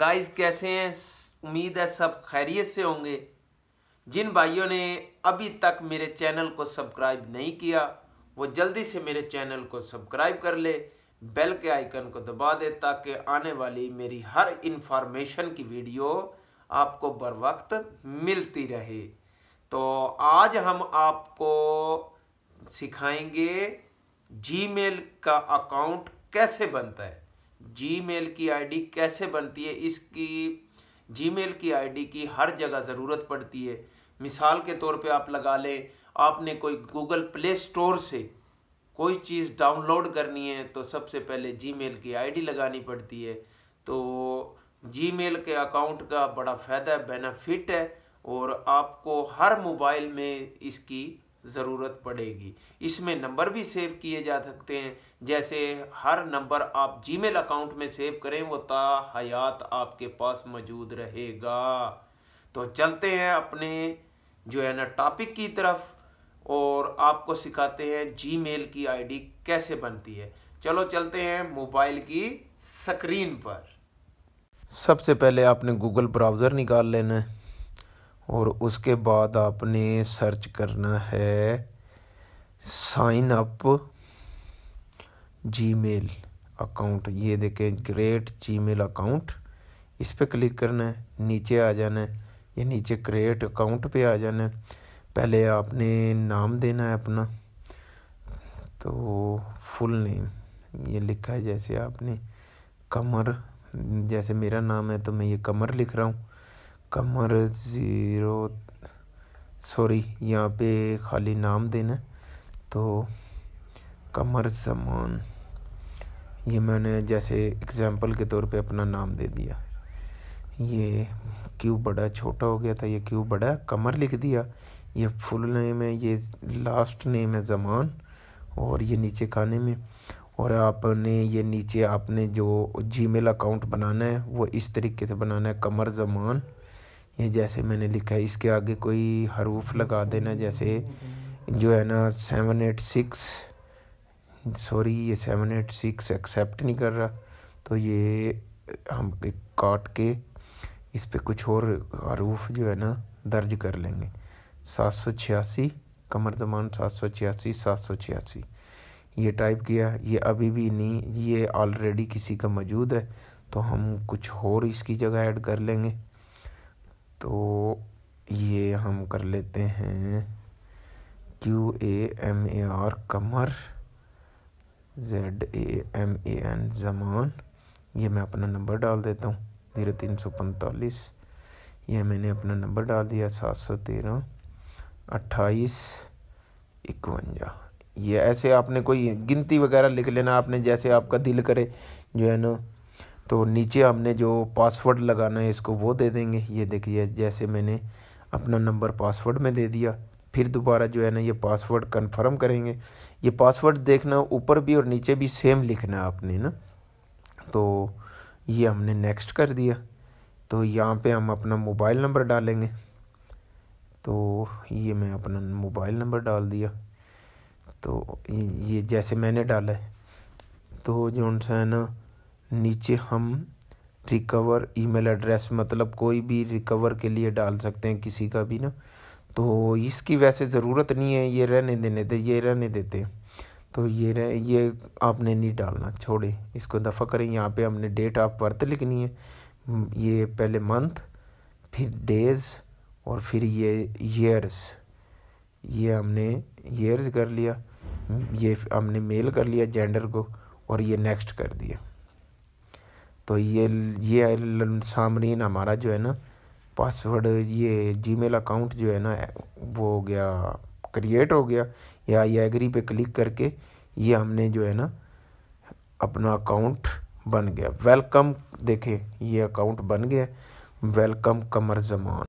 guys कैसे हैं उम्मीद है सब खैरियत से होंगे जिन भाइयों ने अभी तक मेरे चैनल को सब्सक्राइब नहीं किया वो जल्दी से मेरे चैनल को सब्सक्राइब कर ले बेल के आइकन को दबा दे ताकि आने वाली मेरी हर इन्फॉर्मेशन की वीडियो आपको बर वक्त मिलती रहे तो आज हम आपको सिखाएंगे जीमेल का अकाउंट कैसे बनता है जीमेल की आईडी कैसे बनती है इसकी जीमेल की आईडी की हर जगह ज़रूरत पड़ती है मिसाल के तौर पे आप लगा लें आपने कोई गूगल प्ले स्टोर से कोई चीज़ डाउनलोड करनी है तो सबसे पहले जीमेल की आईडी लगानी पड़ती है तो जीमेल के अकाउंट का बड़ा फ़ायदा बेनिफिट है और आपको हर मोबाइल में इसकी ज़रूरत पड़ेगी इसमें नंबर भी सेव किए जा सकते हैं जैसे हर नंबर आप जीमेल अकाउंट में सेव करें वो ता हयात आपके पास मौजूद रहेगा तो चलते हैं अपने जो है ना टॉपिक की तरफ और आपको सिखाते हैं जीमेल की आईडी कैसे बनती है चलो चलते हैं मोबाइल की स्क्रीन पर सबसे पहले आपने गूगल ब्राउज़र निकाल लेना है और उसके बाद आपने सर्च करना है साइन अप जीमेल अकाउंट ये देखें ग्रेट जीमेल अकाउंट इस पर क्लिक करना है नीचे आ जाना है ये नीचे क्रिएट अकाउंट पे आ जाना है पहले आपने नाम देना है अपना तो फुल नेम ये लिखा है जैसे आपने कमर जैसे मेरा नाम है तो मैं ये कमर लिख रहा हूँ कमर ज़ीरो सॉरी यहाँ पे खाली नाम देना तो कमर जमान ये मैंने जैसे एग्ज़ाम्पल के तौर पे अपना नाम दे दिया ये क्यू बड़ा छोटा हो गया था ये क्यू बड़ा कमर लिख दिया ये फुल नेम है ये लास्ट नेम है जमान और ये नीचे खाने में और आपने ये नीचे आपने जो जीमेल अकाउंट बनाना है वो इस तरीके से बनाना है कमर जमान ये जैसे मैंने लिखा है इसके आगे कोई हरूफ लगा देना जैसे जो है ना सेवन एट सिक्स सॉरी ये सेवन एट सिक्स एक्सेप्ट नहीं कर रहा तो ये हम काट के इस पर कुछ और हरूफ जो है ना दर्ज कर लेंगे सात सौ छियासी कमर जमान सात सौ छियासी सात सौ छियासी ये टाइप किया ये अभी भी नहीं ये ऑलरेडी किसी का मौजूद है तो हम कुछ और इसकी जगह ऐड कर लेंगे तो ये हम कर लेते हैं Q A M A R Qamar Z A M A N Zaman ये मैं अपना नंबर डाल देता हूँ जीरो तीन सौ पैंतालीस यह मैंने अपना नंबर डाल दिया सात सौ तेरह अट्ठाईस इक्वंजा ये ऐसे आपने कोई गिनती वगैरह लिख लेना आपने जैसे आपका दिल करे जो है ना तो नीचे हमने जो पासवर्ड लगाना है इसको वो दे देंगे ये देखिए जैसे मैंने अपना नंबर पासवर्ड में दे दिया फिर दोबारा जो है ना ये पासवर्ड कंफर्म करेंगे ये पासवर्ड देखना ऊपर भी और नीचे भी सेम लिखना है आपने ना तो ये हमने नेक्स्ट कर दिया तो यहाँ पे हम अपना मोबाइल नंबर डालेंगे तो ये मैं अपना मोबाइल नंबर डाल दिया तो ये जैसे मैंने डाला है तो जो है ना नीचे हम रिकवर ईमेल एड्रेस मतलब कोई भी रिकवर के लिए डाल सकते हैं किसी का भी ना तो इसकी वैसे ज़रूरत नहीं है ये रहने देने दे ये रहने देते हैं तो ये रह ये आपने नहीं डालना छोड़े इसको दफ़ा करें यहाँ पे हमने डेट ऑफ बर्थ लिखनी है हम्म, ये पहले मंथ फिर डेज़ और फिर ये ईयर्स ये हमने ईयर्स कर लिया हम्म, ये हमने मेल कर लिया जेंडर को और ये नेक्स्ट कर दिया तो ये ये सामरीन हमारा जो है ना पासवर्ड ये जीमेल अकाउंट जो है ना वो हो गया क्रिएट हो गया या ये एग्री पे क्लिक करके ये हमने जो है ना अपना अकाउंट बन गया वेलकम देखें ये अकाउंट बन गया वेलकम कमर जमान